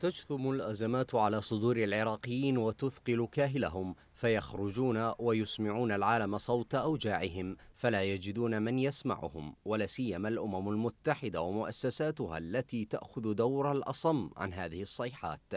تجثم الأزمات على صدور العراقيين وتثقل كاهلهم فيخرجون ويسمعون العالم صوت أوجاعهم فلا يجدون من يسمعهم ولا سيما الأمم المتحدة ومؤسساتها التي تأخذ دور الأصم عن هذه الصيحات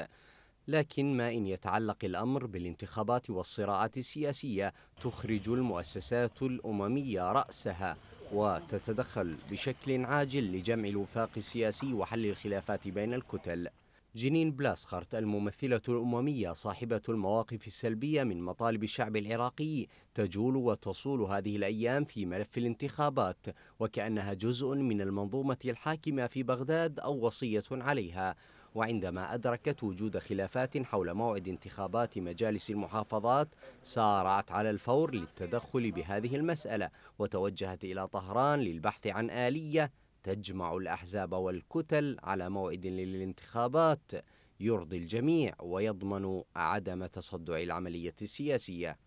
لكن ما إن يتعلق الأمر بالانتخابات والصراعات السياسية تخرج المؤسسات الأممية رأسها وتتدخل بشكل عاجل لجمع الوفاق السياسي وحل الخلافات بين الكتل جنين بلاسخرت الممثلة الأممية صاحبة المواقف السلبية من مطالب الشعب العراقي تجول وتصول هذه الأيام في ملف الانتخابات وكأنها جزء من المنظومة الحاكمة في بغداد أو وصية عليها وعندما أدركت وجود خلافات حول موعد انتخابات مجالس المحافظات سارعت على الفور للتدخل بهذه المسألة وتوجهت إلى طهران للبحث عن آلية تجمع الأحزاب والكتل على موعد للانتخابات يرضي الجميع ويضمن عدم تصدع العملية السياسية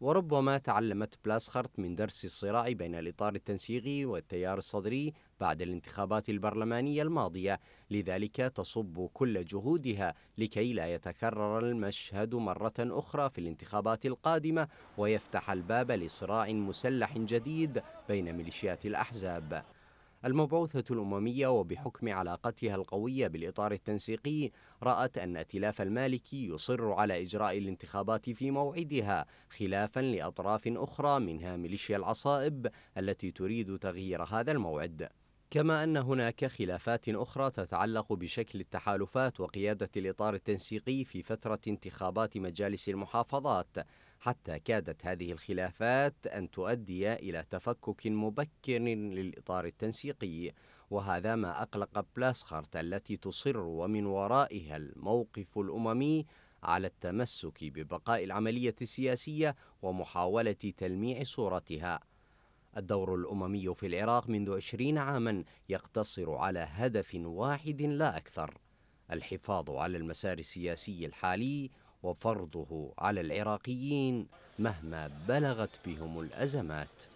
وربما تعلمت بلاسخرت من درس الصراع بين الإطار التنسيقي والتيار الصدري بعد الانتخابات البرلمانية الماضية لذلك تصب كل جهودها لكي لا يتكرر المشهد مرة أخرى في الانتخابات القادمة ويفتح الباب لصراع مسلح جديد بين ميليشيات الأحزاب المبعوثة الأممية وبحكم علاقتها القوية بالإطار التنسيقي رأت أن ائتلاف المالكي يصر على إجراء الانتخابات في موعدها خلافا لأطراف أخرى منها ميليشيا العصائب التي تريد تغيير هذا الموعد كما أن هناك خلافات أخرى تتعلق بشكل التحالفات وقيادة الإطار التنسيقي في فترة انتخابات مجالس المحافظات حتى كادت هذه الخلافات أن تؤدي إلى تفكك مبكر للإطار التنسيقي وهذا ما أقلق بلاسخرت التي تصر ومن ورائها الموقف الأممي على التمسك ببقاء العملية السياسية ومحاولة تلميع صورتها الدور الأممي في العراق منذ عشرين عاما يقتصر على هدف واحد لا أكثر الحفاظ على المسار السياسي الحالي وفرضه على العراقيين مهما بلغت بهم الأزمات